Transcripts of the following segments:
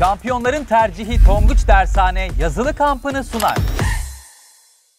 Şampiyonların tercihi Tonguç Dershane yazılı kampını sunar.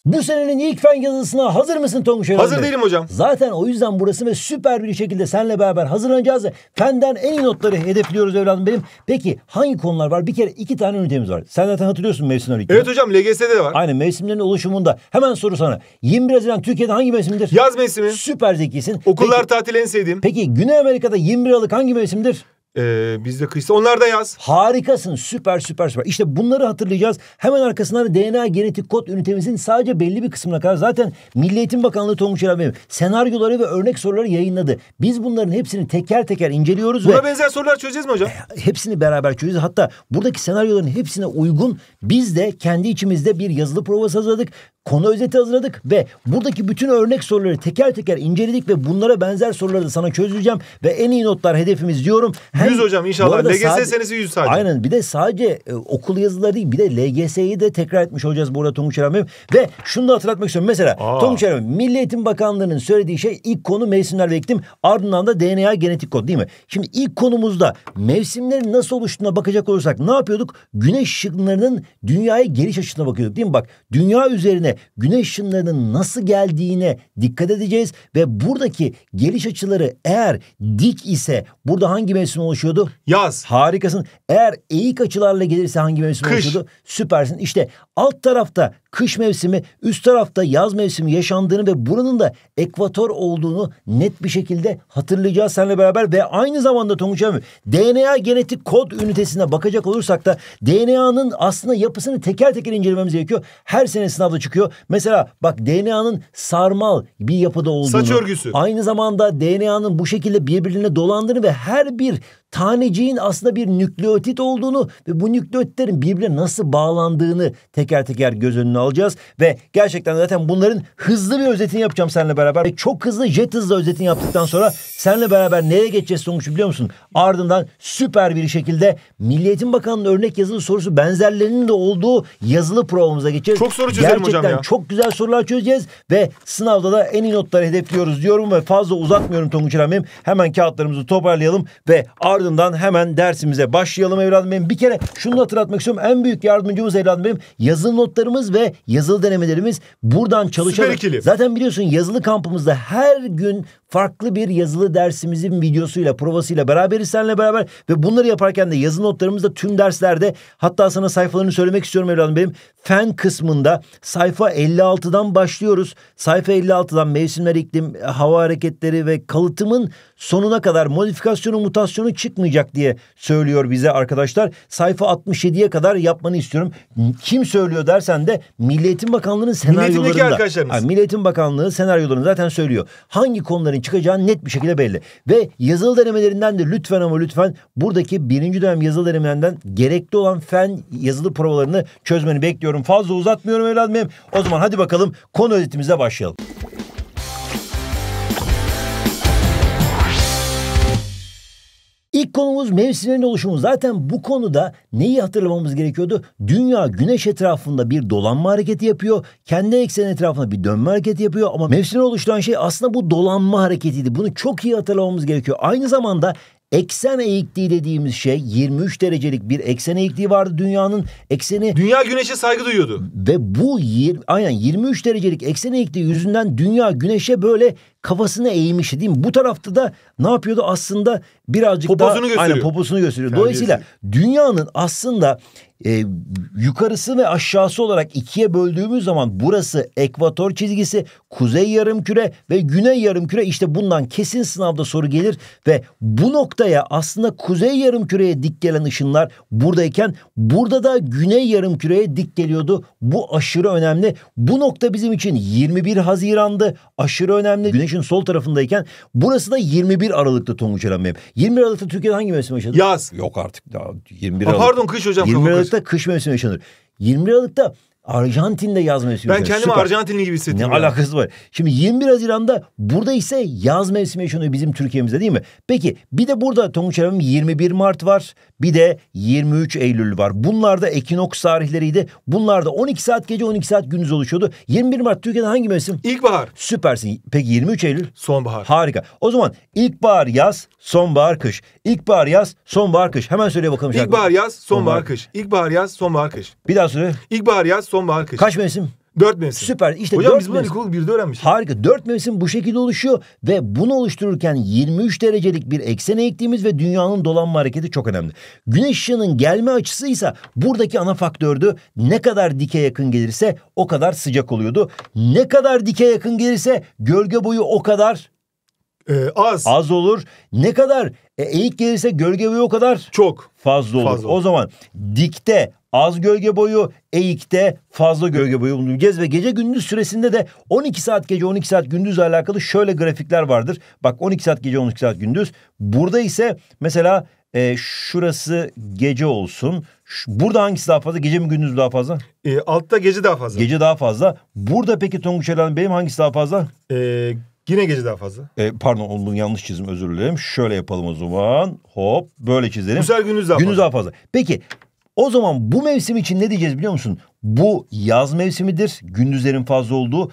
Bu senenin ilk fen yazısına hazır mısın Tonguç Erol Hazır değilim hocam. Zaten o yüzden burası ve süper bir şekilde seninle beraber hazırlanacağız. Fenden en iyi notları hedefliyoruz evladım benim. Peki hangi konular var? Bir kere iki tane ünitemiz var. Sen zaten hatırlıyorsun mevsimler ilk. Evet hocam LGS'de de var. Aynen mevsimlerin oluşumunda. Hemen soru sana. 21 Haziran Türkiye'de hangi mevsimdir? Yaz mevsimi. Süper zekisin. Okullar Peki- tatil en sevdiğim. Peki Güney Amerika'da 21 Aralık hangi mevsimdir? Ee, bizde kıyısı. Onlar da yaz. Harikasın. Süper süper süper. İşte bunları hatırlayacağız. Hemen arkasından DNA genetik kod ünitemizin sadece belli bir kısmına kadar zaten Milli Eğitim Bakanlığı Tonguç Erabey'in senaryoları ve örnek soruları yayınladı. Biz bunların hepsini teker teker inceliyoruz Buna ve... benzer sorular çözeceğiz mi hocam? E, hepsini beraber çözeceğiz. Hatta buradaki senaryoların hepsine uygun biz de kendi içimizde bir yazılı provası hazırladık. Konu özeti hazırladık ve buradaki bütün örnek soruları teker teker inceledik ve bunlara benzer soruları da sana çözeceğim ve en iyi notlar hedefimiz diyorum. Hem 100 hocam inşallah. LGS senesi 100 sadece. Aynen bir de sadece e, okul yazıları değil bir de LGS'yi de tekrar etmiş olacağız bu arada Tonguç Erhan Ve şunu da hatırlatmak istiyorum. Mesela Aa. Tonguç Erhan Milli Eğitim Bakanlığı'nın söylediği şey ilk konu mevsimler ve iklim ardından da DNA genetik kod değil mi? Şimdi ilk konumuzda mevsimlerin nasıl oluştuğuna bakacak olursak ne yapıyorduk? Güneş ışınlarının dünyaya geliş açısına bakıyorduk değil mi? Bak dünya üzerine güneş ışınlarının nasıl geldiğine dikkat edeceğiz ve buradaki geliş açıları eğer dik ise burada hangi mevsim oluşuyordu? Yaz. Harikasın. Eğer eğik açılarla gelirse hangi mevsim Kış. oluşuyordu? Süpersin. İşte alt tarafta kış mevsimi, üst tarafta yaz mevsimi yaşandığını ve buranın da ekvator olduğunu net bir şekilde hatırlayacağız seninle beraber ve aynı zamanda Tonguç abi DNA genetik kod ünitesine bakacak olursak da DNA'nın aslında yapısını teker teker incelememiz gerekiyor. Her sene sınavda çıkıyor gerekiyor. Mesela bak DNA'nın sarmal bir yapıda olduğunu. Saç örgüsü. Aynı zamanda DNA'nın bu şekilde birbirine dolandığını ve her bir taneciğin aslında bir nükleotit olduğunu ve bu nükleotitlerin birbirine nasıl bağlandığını teker teker göz önüne alacağız. Ve gerçekten zaten bunların hızlı bir özetini yapacağım seninle beraber. Ve çok hızlı jet hızlı özetini yaptıktan sonra seninle beraber nereye geçeceğiz sonuç biliyor musun? Ardından süper bir şekilde Milliyetin Bakanı'nın örnek yazılı sorusu benzerlerinin de olduğu yazılı provamıza geçeceğiz. Çok soru çözelim gerçekten hocam ya. çok güzel sorular çözeceğiz ve sınavda da en iyi notları hedefliyoruz diyorum ve fazla uzatmıyorum Tonguç Ramim. Hemen kağıtlarımızı toparlayalım ve ardından Ardından hemen dersimize başlayalım evladım benim. Bir kere şunu hatırlatmak istiyorum. En büyük yardımcımız evladım benim yazılı notlarımız ve yazılı denemelerimiz buradan çalışarak. Zaten biliyorsun yazılı kampımızda her gün farklı bir yazılı dersimizin videosuyla, provasıyla beraberiz seninle beraber ve bunları yaparken de yazılı notlarımızda tüm derslerde hatta sana sayfalarını söylemek istiyorum evladım benim. Fen kısmında sayfa 56'dan başlıyoruz. Sayfa 56'dan mevsimler, iklim, hava hareketleri ve kalıtımın sonuna kadar modifikasyonu, mutasyonu çık çıkmayacak diye söylüyor bize arkadaşlar. Sayfa 67'ye kadar yapmanı istiyorum. Kim söylüyor dersen de Milli Eğitim Bakanlığı'nın senaryolarında. Yani Milli Eğitim Bakanlığı senaryolarını zaten söylüyor. Hangi konuların çıkacağı net bir şekilde belli. Ve yazılı denemelerinden de lütfen ama lütfen buradaki birinci dönem yazılı denemelerinden gerekli olan fen yazılı provalarını çözmeni bekliyorum. Fazla uzatmıyorum evladım O zaman hadi bakalım konu özetimize başlayalım. İlk konumuz mevsimlerin oluşumu. Zaten bu konuda neyi hatırlamamız gerekiyordu? Dünya güneş etrafında bir dolanma hareketi yapıyor. Kendi ekseni etrafında bir dönme hareketi yapıyor. Ama mevsimler oluşturan şey aslında bu dolanma hareketiydi. Bunu çok iyi hatırlamamız gerekiyor. Aynı zamanda Eksen eğikliği dediğimiz şey 23 derecelik bir eksen eğikliği vardı dünyanın ekseni. Dünya güneşe saygı duyuyordu. Ve bu aynen 23 derecelik eksen eğikliği yüzünden dünya güneşe böyle kafasını eğmişti değil mi? Bu tarafta da ne yapıyordu? Aslında birazcık poposunu daha gösteriyor. aynen poposunu gösteriyor. Kendisi. Dolayısıyla dünyanın aslında e, yukarısı ve aşağısı olarak ikiye böldüğümüz zaman burası ekvator çizgisi, kuzey yarım küre ve güney yarım küre. işte bundan kesin sınavda soru gelir ve bu noktaya aslında kuzey yarım küreye dik gelen ışınlar buradayken burada da güney yarım küreye dik geliyordu. Bu aşırı önemli. Bu nokta bizim için 21 Haziran'dı. Aşırı önemli. Güneş başın sol tarafındayken burası da 21 Aralık'ta Tonguç Eren Bey. 21 Aralık'ta Türkiye'de hangi mevsim yaşanır? Yaz. Yok artık. Ya, 21 Aralık. pardon kış hocam. 21 Aralık'ta kış mevsimi yaşanır. 21 Aralık'ta Arjantin'de yaz mevsimi. Ben kendimi Süper. Arjantinli gibi hissettim. Ne yani. alakası var? Şimdi 21 Haziran'da burada ise yaz mevsimi yaşanıyor bizim Türkiye'mizde değil mi? Peki bir de burada Tonguç Hanım 21 Mart var. Bir de 23 Eylül var. Bunlar da ekinoks tarihleriydi. Bunlar da 12 saat gece 12 saat gündüz oluşuyordu. 21 Mart Türkiye'de hangi mevsim? İlkbahar. Süpersin. Peki 23 Eylül? Sonbahar. Harika. O zaman ilkbahar yaz, sonbahar kış. İlkbahar yaz, sonbahar kış. Hemen söyle bakalım. İlkbahar yaz, sonbahar kış. İlkbahar yaz, sonbahar kış. Bir daha söyle. İlkbahar yaz, sonbahar kış. Kaç mevsim? Dört mevsim. Süper. İşte Hocam dört biz bunları ilkokul birde öğrenmiştik. Harika. Dört mevsim bu şekilde oluşuyor ve bunu oluştururken 23 derecelik bir eksene ektiğimiz ve dünyanın dolanma hareketi çok önemli. Güneş ışığının gelme açısıysa buradaki ana faktördü. Ne kadar dike yakın gelirse o kadar sıcak oluyordu. Ne kadar dike yakın gelirse gölge boyu o kadar ee, az. Az olur. Ne kadar e, eğik gelirse gölge boyu o kadar çok fazla olur. Fazla. O zaman dikte az gölge boyu, eğikte fazla gölge boyu bulabileceğiz ve gece gündüz süresinde de 12 saat gece 12 saat gündüz alakalı şöyle grafikler vardır. Bak 12 saat gece 12 saat gündüz. Burada ise mesela e, şurası gece olsun. Burada hangisi daha fazla? Gece mi gündüz daha fazla? E, altta gece daha fazla. Gece daha fazla. Burada peki Tonguç Hanım benim hangisi daha fazla? E, yine gece daha fazla. E, pardon onu yanlış çizim özür dilerim. Şöyle yapalım o zaman. Hop böyle çizelim. Güzel gündüz daha gündüz fazla. Gündüz daha fazla. Peki o zaman bu mevsim için ne diyeceğiz biliyor musun? Bu yaz mevsimidir. Gündüzlerin fazla olduğu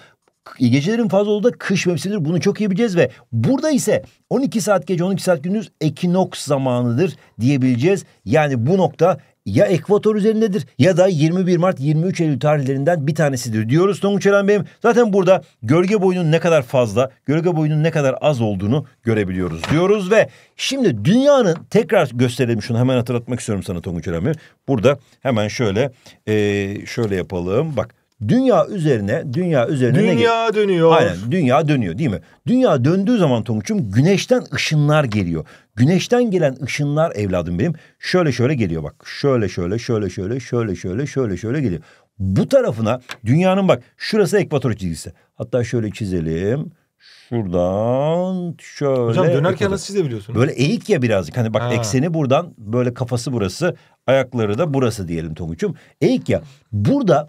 gecelerin fazla olduğu da kış mevsimidir. Bunu çok iyi bileceğiz ve burada ise 12 saat gece 12 saat gündüz ekinoks zamanıdır diyebileceğiz. Yani bu nokta ya ekvator üzerindedir ya da 21 Mart 23 Eylül tarihlerinden bir tanesidir diyoruz Tonguç Eren Bey'im. Zaten burada gölge boyunun ne kadar fazla, gölge boyunun ne kadar az olduğunu görebiliyoruz diyoruz ve şimdi dünyanın tekrar gösterelim şunu hemen hatırlatmak istiyorum sana Tonguç Eren Bey'im. Burada hemen şöyle ee, şöyle yapalım. Bak Dünya üzerine, dünya üzerine Dünya ne dönüyor. Aynen, dünya dönüyor değil mi? Dünya döndüğü zaman Tonguç'um güneşten ışınlar geliyor. Güneşten gelen ışınlar evladım benim şöyle şöyle geliyor bak. Şöyle şöyle, şöyle şöyle, şöyle şöyle, şöyle şöyle geliyor. Bu tarafına dünyanın bak şurası ekvator çizgisi. Hatta şöyle çizelim. Şuradan şöyle. Hocam dönerken ekvator. nasıl siz de Böyle eğik ya birazcık. Hani bak ha. ekseni buradan böyle kafası burası. Ayakları da burası diyelim Tonguç'um. Eğik ya. Burada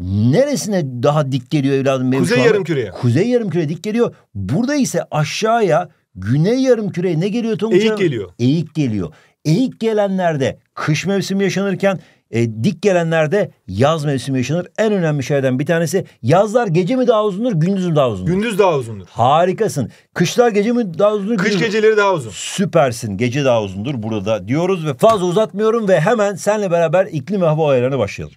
neresine daha dik geliyor evladım benim Kuzey yarımküreye. Kuzey yarım yarımküre dik geliyor. Burada ise aşağıya güney yarım yarımküreye ne geliyor Tonguç Eğik geliyor. Eğik geliyor. Eğik gelenlerde kış mevsimi yaşanırken e, dik gelenlerde yaz mevsimi yaşanır. En önemli şeylerden bir tanesi yazlar gece mi daha uzundur, gündüz mü daha uzundur? Gündüz daha uzundur. Harikasın. Kışlar gece mi daha uzundur? Kış geceleri daha uzun. Süpersin. Gece daha uzundur burada diyoruz ve fazla uzatmıyorum ve hemen senle beraber iklim ve hava olaylarına başlayalım.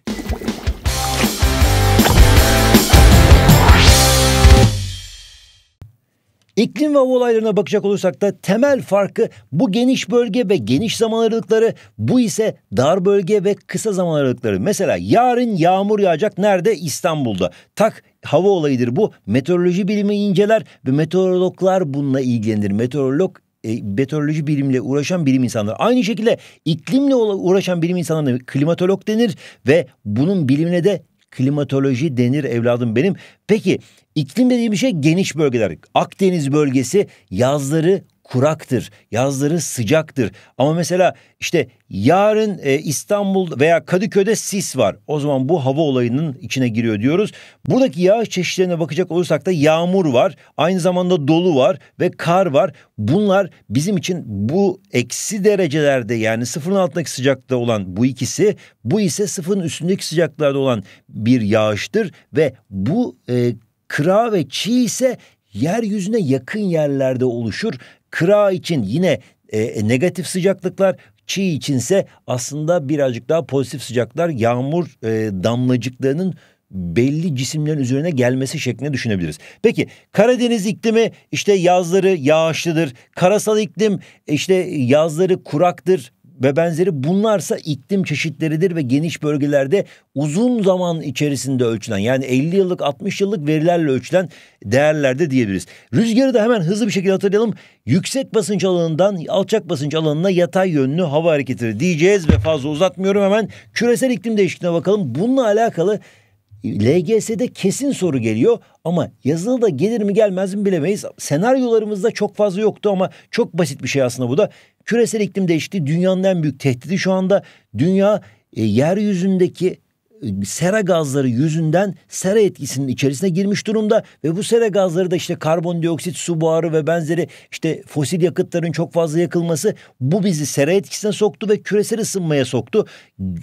İklim ve hava olaylarına bakacak olursak da temel farkı bu geniş bölge ve geniş zaman aralıkları bu ise dar bölge ve kısa zaman aralıkları. Mesela yarın yağmur yağacak nerede? İstanbul'da. Tak hava olayıdır bu. Meteoroloji bilimi inceler ve meteorologlar bununla ilgilenir. Meteorolog e, meteoroloji bilimle uğraşan bilim insanları. Aynı şekilde iklimle uğraşan bilim insanlarına klimatolog denir ve bunun bilimine de klimatoloji denir evladım benim. Peki iklim dediğim şey geniş bölgeler. Akdeniz bölgesi yazları kuraktır, yazları sıcaktır. Ama mesela işte yarın e, İstanbul veya Kadıköy'de sis var. O zaman bu hava olayının içine giriyor diyoruz. Buradaki yağış çeşitlerine bakacak olursak da yağmur var, aynı zamanda dolu var ve kar var. Bunlar bizim için bu eksi derecelerde yani sıfırın altındaki sıcakta olan bu ikisi, bu ise sıfırın üstündeki sıcaklarda olan bir yağıştır ve bu e, kıra ve çiğ ise yeryüzüne yakın yerlerde oluşur Kıra için yine e, e, negatif sıcaklıklar, çiğ içinse aslında birazcık daha pozitif sıcaklar yağmur e, damlacıklarının belli cisimlerin üzerine gelmesi şeklinde düşünebiliriz. Peki Karadeniz iklimi işte yazları yağışlıdır. Karasal iklim işte yazları kuraktır, ve benzeri bunlarsa iklim çeşitleridir ve geniş bölgelerde uzun zaman içerisinde ölçülen yani 50 yıllık 60 yıllık verilerle ölçülen değerlerde diyebiliriz. Rüzgarı da hemen hızlı bir şekilde hatırlayalım. Yüksek basınç alanından alçak basınç alanına yatay yönlü hava hareketleri diyeceğiz ve fazla uzatmıyorum hemen küresel iklim değişikliğine bakalım. Bununla alakalı LGS'de kesin soru geliyor ama yazılı da gelir mi gelmez mi bilemeyiz. Senaryolarımızda çok fazla yoktu ama çok basit bir şey aslında bu da. Küresel iklim değişti. dünyanın en büyük tehdidi şu anda dünya e, yeryüzündeki sera gazları yüzünden sera etkisinin içerisine girmiş durumda ve bu sera gazları da işte karbondioksit, su buharı ve benzeri işte fosil yakıtların çok fazla yakılması bu bizi sera etkisine soktu ve küresel ısınmaya soktu.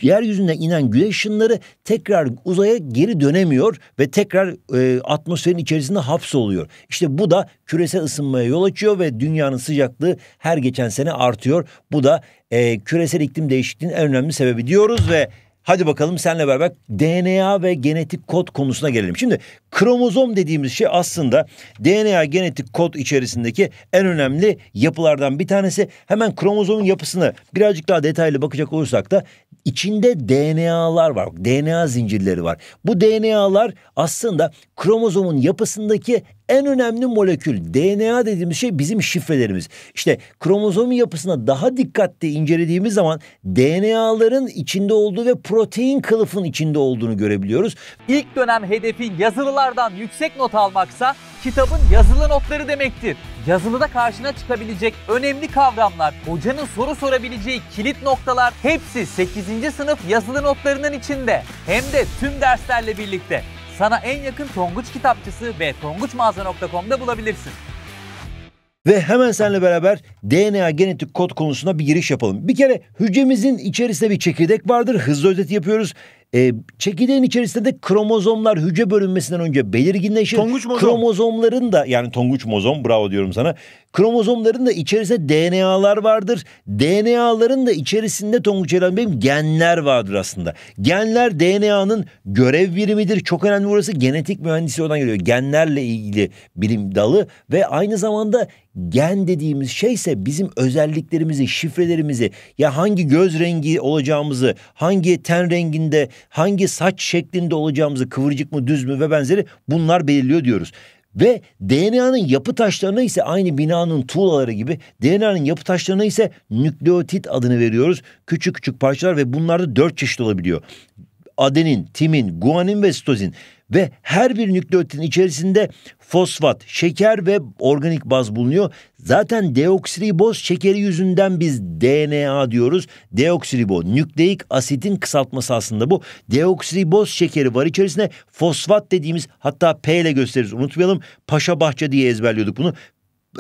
Yeryüzüne inen güneş ışınları tekrar uzaya geri dönemiyor ve tekrar e, atmosferin içerisinde hapsoluyor. İşte bu da küresel ısınmaya yol açıyor ve dünyanın sıcaklığı her geçen sene artıyor. Bu da e, küresel iklim değişikliğinin en önemli sebebi diyoruz ve Hadi bakalım senle beraber DNA ve genetik kod konusuna gelelim. Şimdi kromozom dediğimiz şey aslında DNA genetik kod içerisindeki en önemli yapılardan bir tanesi. Hemen kromozomun yapısını birazcık daha detaylı bakacak olursak da içinde DNA'lar var. DNA zincirleri var. Bu DNA'lar aslında kromozomun yapısındaki en önemli molekül DNA dediğimiz şey bizim şifrelerimiz. İşte kromozomun yapısına daha dikkatli incelediğimiz zaman DNA'ların içinde olduğu ve protein kılıfın içinde olduğunu görebiliyoruz. İlk dönem hedefin yazılılardan yüksek not almaksa kitabın yazılı notları demektir. Yazılıda karşına çıkabilecek önemli kavramlar, hocanın soru sorabileceği kilit noktalar hepsi 8. sınıf yazılı notlarının içinde. Hem de tüm derslerle birlikte. Sana en yakın Tonguç kitapçısı ve tonguçmağaza.com'da bulabilirsin. Ve hemen seninle beraber DNA genetik kod konusuna bir giriş yapalım. Bir kere hücremizin içerisinde bir çekirdek vardır. Hızlı özet yapıyoruz. E, ee, çekirdeğin içerisinde de kromozomlar hücre bölünmesinden önce belirginleşir. Tonguç mozom. Kromozomların da yani tonguç mozom bravo diyorum sana. Kromozomların da içerisinde DNA'lar vardır. DNA'ların da içerisinde Tonguç Ceylan Bey'im genler vardır aslında. Genler DNA'nın görev birimidir. Çok önemli burası genetik mühendisi olan geliyor. Genlerle ilgili bilim dalı ve aynı zamanda gen dediğimiz şeyse bizim özelliklerimizi, şifrelerimizi ya hangi göz rengi olacağımızı, hangi ten renginde, hangi saç şeklinde olacağımızı, kıvırcık mı düz mü ve benzeri bunlar belirliyor diyoruz. Ve DNA'nın yapı taşlarına ise aynı binanın tuğlaları gibi DNA'nın yapı taşlarına ise nükleotit adını veriyoruz. Küçük küçük parçalar ve bunlar da dört çeşit olabiliyor. Adenin, timin, guanin ve sitozin ve her bir nükleotin içerisinde fosfat, şeker ve organik baz bulunuyor. Zaten deoksiriboz şekeri yüzünden biz DNA diyoruz. Deoksiribo nükleik asitin kısaltması aslında bu. Deoksiriboz şekeri var içerisinde fosfat dediğimiz hatta P ile gösteririz unutmayalım. Paşa bahçe diye ezberliyorduk bunu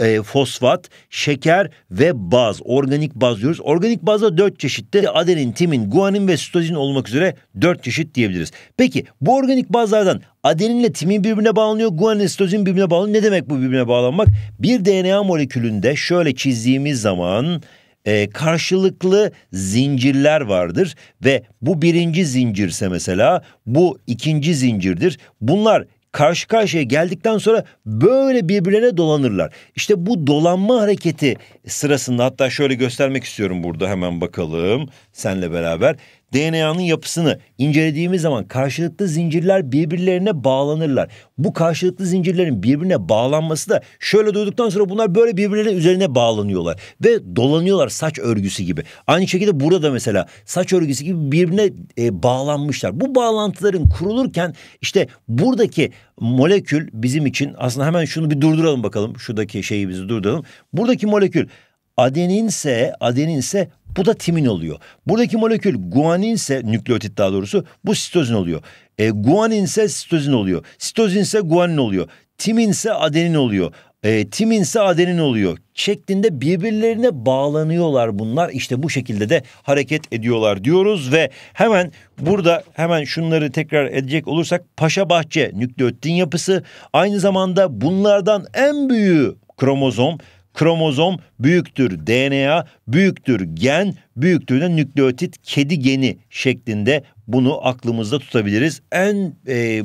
e, fosfat, şeker ve baz. Organik baz diyoruz. Organik bazda dört çeşitte adenin, timin, guanin ve sitozin olmak üzere dört çeşit diyebiliriz. Peki bu organik bazlardan adeninle timin birbirine bağlanıyor, guanin sitozin birbirine bağlanıyor. Ne demek bu birbirine bağlanmak? Bir DNA molekülünde şöyle çizdiğimiz zaman e, karşılıklı zincirler vardır ve bu birinci zincirse mesela bu ikinci zincirdir. Bunlar karşı karşıya geldikten sonra böyle birbirine dolanırlar. İşte bu dolanma hareketi sırasında hatta şöyle göstermek istiyorum burada hemen bakalım senle beraber. DNA'nın yapısını incelediğimiz zaman karşılıklı zincirler birbirlerine bağlanırlar. Bu karşılıklı zincirlerin birbirine bağlanması da şöyle duyduktan sonra bunlar böyle birbirlerine üzerine bağlanıyorlar ve dolanıyorlar saç örgüsü gibi. Aynı şekilde burada mesela saç örgüsü gibi birbirine e, bağlanmışlar. Bu bağlantıların kurulurken işte buradaki molekül bizim için aslında hemen şunu bir durduralım bakalım. Şuradaki şeyi bizi durduralım. Buradaki molekül adeninse adeninse bu da timin oluyor. Buradaki molekül guanin ise nükleotit daha doğrusu bu sitozin oluyor. E, guanin ise sitozin oluyor. Sitozin ise guanin oluyor. Timin ise adenin oluyor. E, timin ise adenin oluyor. Şeklinde birbirlerine bağlanıyorlar bunlar. İşte bu şekilde de hareket ediyorlar diyoruz ve hemen burada hemen şunları tekrar edecek olursak paşa bahçe nükleotin yapısı aynı zamanda bunlardan en büyüğü kromozom Kromozom büyüktür DNA, büyüktür gen, büyüktür de nükleotit kedi geni şeklinde bunu aklımızda tutabiliriz. En e,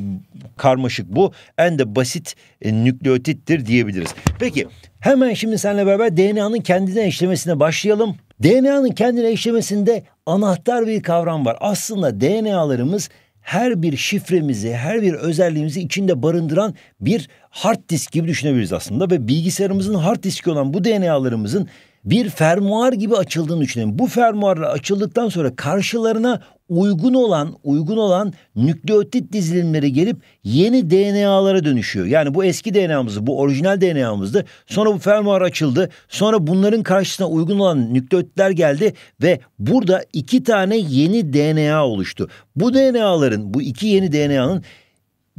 karmaşık bu, en de basit e, nükleotittir diyebiliriz. Peki hemen şimdi seninle beraber DNA'nın kendine işlemesine başlayalım. DNA'nın kendine işlemesinde anahtar bir kavram var. Aslında DNA'larımız her bir şifremizi, her bir özelliğimizi içinde barındıran bir hard disk gibi düşünebiliriz aslında ve bilgisayarımızın hard diski olan bu DNA'larımızın bir fermuar gibi açıldığını düşünelim. Bu fermuarla açıldıktan sonra karşılarına uygun olan uygun olan nükleotit dizilimleri gelip yeni DNA'lara dönüşüyor. Yani bu eski DNA'mızı, bu orijinal DNA'mızdı. Sonra bu fermuar açıldı. Sonra bunların karşısına uygun olan nükleotitler geldi ve burada iki tane yeni DNA oluştu. Bu DNA'ların, bu iki yeni DNA'nın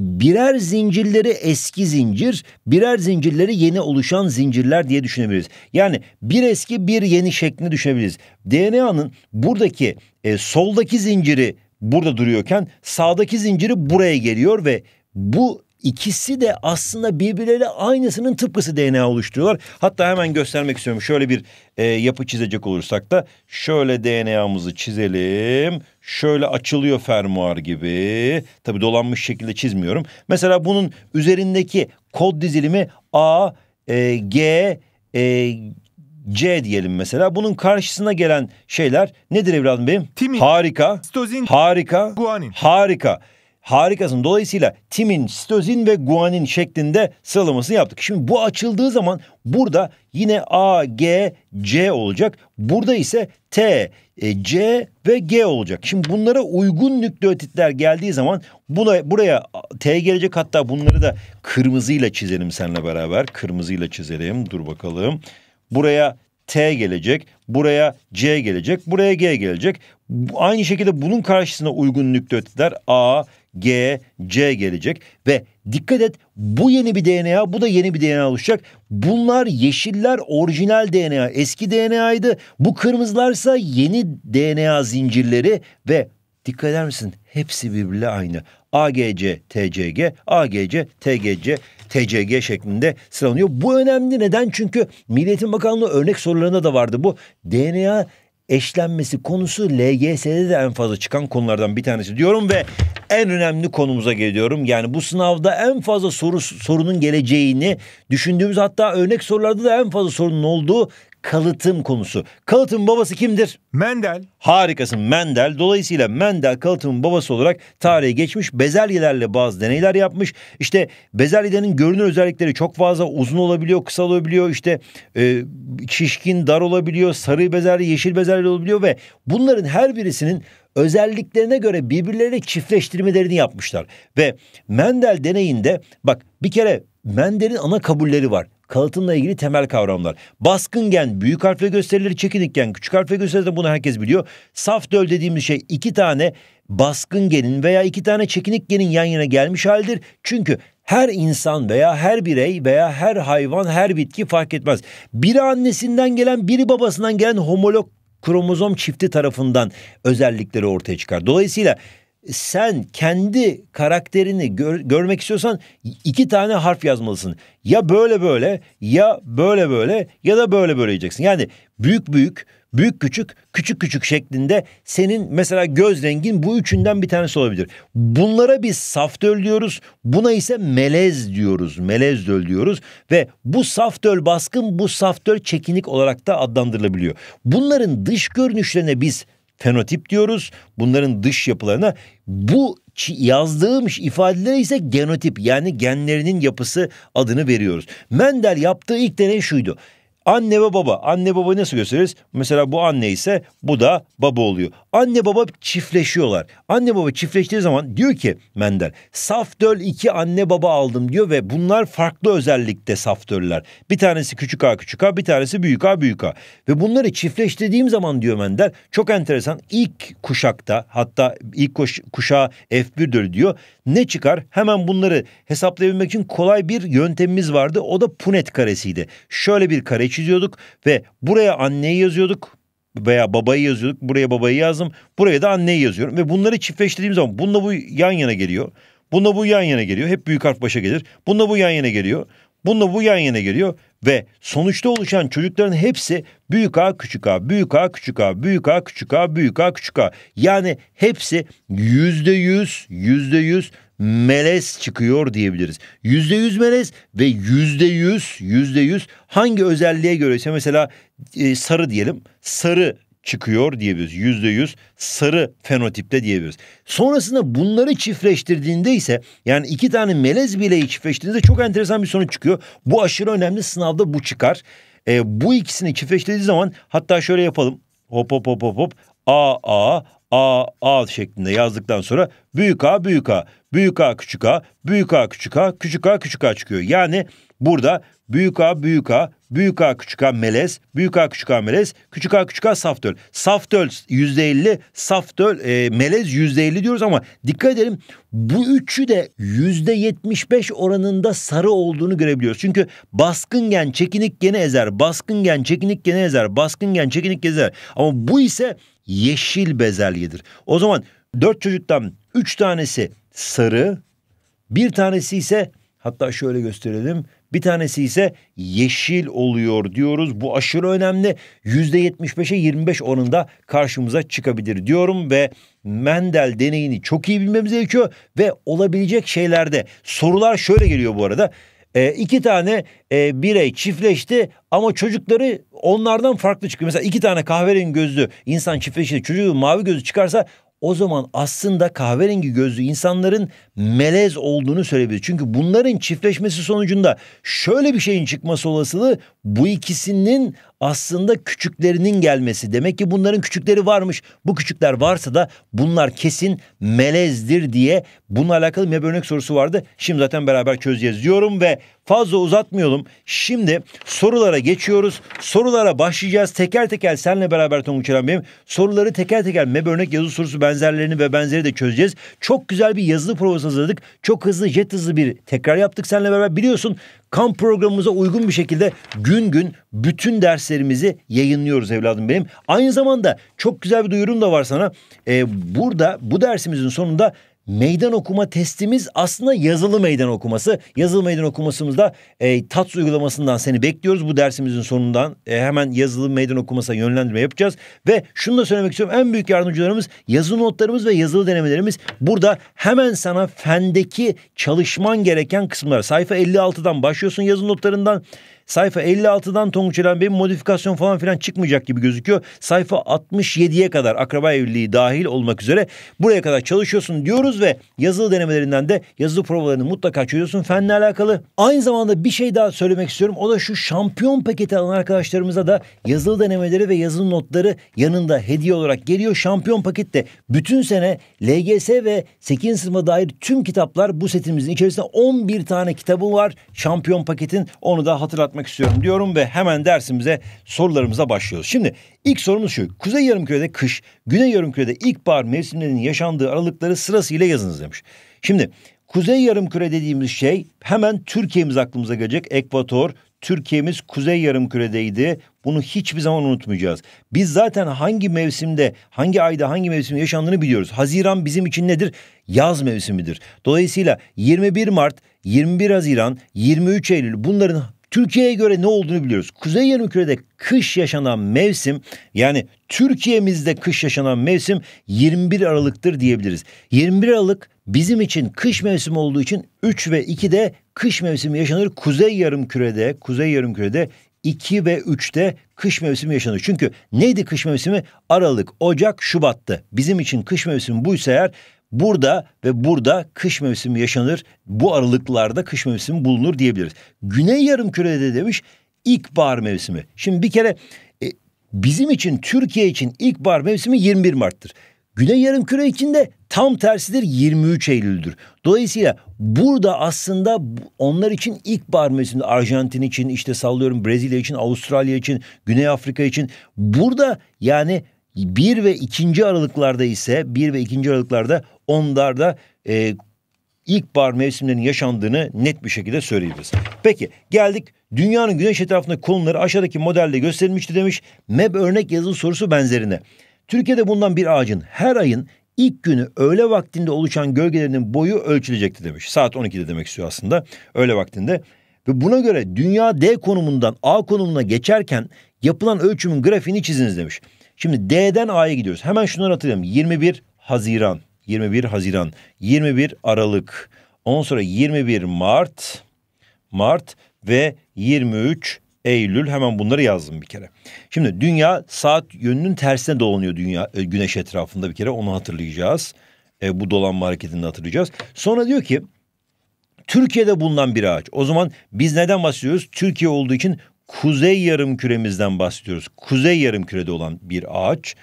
birer zincirleri eski zincir, birer zincirleri yeni oluşan zincirler diye düşünebiliriz. Yani bir eski bir yeni şeklini düşünebiliriz. DNA'nın buradaki e, soldaki zinciri burada duruyorken sağdaki zinciri buraya geliyor ve bu İkisi de aslında birbirleri aynısının tıpkısı DNA oluşturuyorlar. Hatta hemen göstermek istiyorum. Şöyle bir e, yapı çizecek olursak da şöyle DNA'mızı çizelim. Şöyle açılıyor fermuar gibi. Tabi dolanmış şekilde çizmiyorum. Mesela bunun üzerindeki kod dizilimi A, e, G, e, C diyelim mesela. Bunun karşısına gelen şeyler nedir evladım benim? Timin. Harika. Stozin. Harika. Guanin. Harika. Harikasın. Dolayısıyla timin, sitozin ve guanin şeklinde sıralamasını yaptık. Şimdi bu açıldığı zaman burada yine A, G, C olacak. Burada ise T, e, C ve G olacak. Şimdi bunlara uygun nükleotitler geldiği zaman buna, buraya T gelecek. Hatta bunları da kırmızıyla çizelim seninle beraber. Kırmızıyla çizelim. Dur bakalım. Buraya T gelecek, buraya C gelecek, buraya G gelecek. Aynı şekilde bunun karşısına uygun nükleotitler A, G, C gelecek ve dikkat et bu yeni bir DNA, bu da yeni bir DNA oluşacak. Bunlar yeşiller orijinal DNA, eski DNA'ydı. Bu kırmızılarsa yeni DNA zincirleri ve dikkat eder misin? Hepsi birbirle aynı. AGC, TCG, AGC, TGC, TCG şeklinde sıralanıyor. Bu önemli neden? Çünkü Milliyetin Bakanlığı örnek sorularında da vardı bu. DNA eşlenmesi konusu LGS'de de en fazla çıkan konulardan bir tanesi diyorum ve en önemli konumuza geliyorum. Yani bu sınavda en fazla soru, sorunun geleceğini düşündüğümüz hatta örnek sorularda da en fazla sorunun olduğu kalıtım konusu. Kalıtım babası kimdir? Mendel. Harikasın Mendel. Dolayısıyla Mendel kalıtımın babası olarak tarihe geçmiş bezelyelerle bazı deneyler yapmış. İşte bezelyelerin görünür özellikleri çok fazla uzun olabiliyor, kısa olabiliyor. İşte e, şişkin, dar olabiliyor, sarı bezelye, yeşil bezelye olabiliyor ve bunların her birisinin özelliklerine göre birbirleriyle çiftleştirmelerini yapmışlar. Ve Mendel deneyinde bak bir kere Mender'in ana kabulleri var. Kalıtımla ilgili temel kavramlar. Baskıngen büyük harfle gösterilir, çekinikken küçük harfle gösterilir. Bunu herkes biliyor. Saf döl dediğimiz şey iki tane baskın genin veya iki tane çekinik genin yan yana gelmiş haldir. Çünkü her insan veya her birey veya her hayvan, her bitki fark etmez. Biri annesinden gelen, biri babasından gelen homolog kromozom çifti tarafından özellikleri ortaya çıkar. Dolayısıyla sen kendi karakterini gör, görmek istiyorsan iki tane harf yazmalısın. Ya böyle böyle ya böyle böyle ya da böyle böyle diyeceksin. Yani büyük büyük, büyük küçük, küçük küçük şeklinde senin mesela göz rengin bu üçünden bir tanesi olabilir. Bunlara biz saftöl diyoruz. Buna ise melez diyoruz. Melez döl diyoruz ve bu saftöl baskın, bu saftöl çekinik olarak da adlandırılabiliyor. Bunların dış görünüşlerine biz fenotip diyoruz. Bunların dış yapılarına bu yazdığım ifadelere ise genotip yani genlerinin yapısı adını veriyoruz. Mendel yaptığı ilk deney şuydu. Anne ve baba. Anne baba nasıl gösteririz? Mesela bu anne ise bu da baba oluyor. Anne baba çiftleşiyorlar. Anne baba çiftleştiği zaman diyor ki Mendel saftöl iki anne baba aldım diyor ve bunlar farklı özellikte saftöller. Bir tanesi küçük a küçük a bir tanesi büyük a büyük a. Ve bunları çiftleştirdiğim zaman diyor Mendel çok enteresan ilk kuşakta hatta ilk kuş, kuşağı F1 dölü diyor. Ne çıkar? Hemen bunları hesaplayabilmek için kolay bir yöntemimiz vardı. O da Punet karesiydi. Şöyle bir kare çiziyorduk ve buraya anneyi yazıyorduk veya babayı yazıyorduk. Buraya babayı yazdım. Buraya da anneyi yazıyorum. Ve bunları çiftleştirdiğim zaman bununla bu yan yana geliyor. Bununla bu yan yana geliyor. Hep büyük harf başa gelir. Bununla bu yan yana geliyor. Bununla bu yan yana geliyor ve sonuçta oluşan çocukların hepsi büyük A küçük A, büyük A küçük A, büyük A küçük A, büyük A küçük A. Yani hepsi yüzde yüz, yüzde yüz melez çıkıyor diyebiliriz. Yüzde yüz melez ve yüzde yüz yüzde yüz hangi özelliğe göre ise mesela e, sarı diyelim sarı çıkıyor diyebiliriz. Yüzde yüz sarı fenotipte diyebiliriz. Sonrasında bunları çiftleştirdiğinde ise yani iki tane melez bileği çiftleştirdiğinde çok enteresan bir sonuç çıkıyor. Bu aşırı önemli sınavda bu çıkar. E, bu ikisini çiftleştirdiği zaman hatta şöyle yapalım. Hop hop hop hop hop. A A A, A şeklinde yazdıktan sonra büyük A, büyük A, büyük A, küçük A, büyük A, küçük A, küçük A, küçük A çıkıyor. Yani burada büyük A, büyük A, büyük A, küçük A melez, büyük A, küçük A melez, küçük A, küçük A saftöl. Saftöl yüzde elli, saftöl e, melez yüzde elli diyoruz ama dikkat edelim bu üçü de yüzde yetmiş beş oranında sarı olduğunu görebiliyoruz. Çünkü baskın gen çekinik gene ezer, baskın gen çekinik gene ezer, baskın gen çekinik gene ezer. Ama bu ise yeşil bezelyedir. O zaman dört çocuktan üç tanesi sarı, bir tanesi ise hatta şöyle gösterelim. Bir tanesi ise yeşil oluyor diyoruz. Bu aşırı önemli. %75'e 25 oranında karşımıza çıkabilir diyorum ve Mendel deneyini çok iyi bilmemiz gerekiyor ve olabilecek şeylerde sorular şöyle geliyor bu arada. E, iki tane e, birey çiftleşti ama çocukları onlardan farklı çıkıyor. Mesela iki tane kahverengi gözlü insan çiftleşti çocuğu mavi gözü çıkarsa o zaman aslında kahverengi gözlü insanların melez olduğunu söyleyebiliriz. Çünkü bunların çiftleşmesi sonucunda şöyle bir şeyin çıkması olasılığı bu ikisinin aslında küçüklerinin gelmesi. Demek ki bunların küçükleri varmış. Bu küçükler varsa da bunlar kesin melezdir diye bununla alakalı bir örnek sorusu vardı. Şimdi zaten beraber çözeceğiz diyorum ve fazla uzatmayalım. Şimdi sorulara geçiyoruz. Sorulara başlayacağız. Teker teker senle beraber Tonguç Eren Bey'im. Soruları teker teker meb örnek yazı sorusu benzerlerini ve benzeri de çözeceğiz. Çok güzel bir yazılı provası biliyorsunuz dedik. Çok hızlı jet hızlı bir tekrar yaptık seninle beraber. Biliyorsun kamp programımıza uygun bir şekilde gün gün bütün derslerimizi yayınlıyoruz evladım benim. Aynı zamanda çok güzel bir duyurum da var sana. Ee, burada bu dersimizin sonunda meydan okuma testimiz aslında yazılı meydan okuması. Yazılı meydan okumasımızda e, TATS uygulamasından seni bekliyoruz. Bu dersimizin sonundan e, hemen yazılı meydan okumasına yönlendirme yapacağız. Ve şunu da söylemek istiyorum. En büyük yardımcılarımız yazılı notlarımız ve yazılı denemelerimiz. Burada hemen sana fendeki çalışman gereken kısımlar. Sayfa 56'dan başlıyorsun yazılı notlarından. Sayfa 56'dan Tonguç Elen Bey'in modifikasyon falan filan çıkmayacak gibi gözüküyor. Sayfa 67'ye kadar akraba evliliği dahil olmak üzere buraya kadar çalışıyorsun diyoruz ve yazılı denemelerinden de yazılı provalarını mutlaka çözüyorsun fenle alakalı. Aynı zamanda bir şey daha söylemek istiyorum. O da şu şampiyon paketi alan arkadaşlarımıza da yazılı denemeleri ve yazılı notları yanında hediye olarak geliyor. Şampiyon paket de bütün sene LGS ve 8. sınıfa dair tüm kitaplar bu setimizin içerisinde 11 tane kitabı var. Şampiyon paketin onu da hatırlat hatırlatmak istiyorum diyorum ve hemen dersimize sorularımıza başlıyoruz. Şimdi ilk sorumuz şu. Kuzey yarımkürede kış, güney yarımkürede ilkbahar mevsimlerinin yaşandığı aralıkları sırasıyla yazınız demiş. Şimdi kuzey yarımküre dediğimiz şey hemen Türkiye'miz aklımıza gelecek. Ekvator, Türkiye'miz kuzey yarımküredeydi. Bunu hiçbir zaman unutmayacağız. Biz zaten hangi mevsimde, hangi ayda, hangi mevsimde yaşandığını biliyoruz. Haziran bizim için nedir? Yaz mevsimidir. Dolayısıyla 21 Mart, 21 Haziran, 23 Eylül bunların Türkiye'ye göre ne olduğunu biliyoruz. Kuzey Yarımküre'de kış yaşanan mevsim yani Türkiye'mizde kış yaşanan mevsim 21 Aralık'tır diyebiliriz. 21 Aralık bizim için kış mevsimi olduğu için 3 ve 2'de kış mevsimi yaşanır. Kuzey Yarımküre'de, Kuzey Yarımküre'de 2 ve 3'te kış mevsimi yaşanır. Çünkü neydi kış mevsimi? Aralık, Ocak, Şubat'tı. Bizim için kış mevsimi buysa eğer Burada ve burada kış mevsimi yaşanır. Bu aralıklarda kış mevsimi bulunur diyebiliriz. Güney yarım kürede demiş ilkbahar mevsimi. Şimdi bir kere e, bizim için Türkiye için ilkbahar mevsimi 21 Mart'tır. Güney yarım küre için de tam tersidir 23 Eylül'dür. Dolayısıyla burada aslında onlar için ilkbahar mevsimi. Arjantin için işte sallıyorum Brezilya için Avustralya için Güney Afrika için burada yani 1 ve 2. aralıklarda ise 1 ve 2. aralıklarda onlar da e, ilkbahar mevsimlerinin yaşandığını net bir şekilde söyleyebiliriz. Peki geldik dünyanın güneş etrafındaki konuları aşağıdaki modelde gösterilmişti demiş. MEB örnek yazılı sorusu benzerine. Türkiye'de bulunan bir ağacın her ayın ilk günü öğle vaktinde oluşan gölgelerinin boyu ölçülecekti demiş. Saat 12'de demek istiyor aslında öğle vaktinde. Ve buna göre dünya D konumundan A konumuna geçerken yapılan ölçümün grafiğini çiziniz demiş. Şimdi D'den A'ya gidiyoruz. Hemen şunları hatırlayalım. 21 Haziran 21 Haziran, 21 Aralık, ondan sonra 21 Mart, Mart ve 23 Eylül hemen bunları yazdım bir kere. Şimdi dünya saat yönünün tersine dolanıyor dünya e, güneş etrafında bir kere onu hatırlayacağız. E, bu dolanma hareketini hatırlayacağız. Sonra diyor ki Türkiye'de bulunan bir ağaç. O zaman biz neden bahsediyoruz? Türkiye olduğu için kuzey yarım küremizden bahsediyoruz. Kuzey yarım kürede olan bir ağaç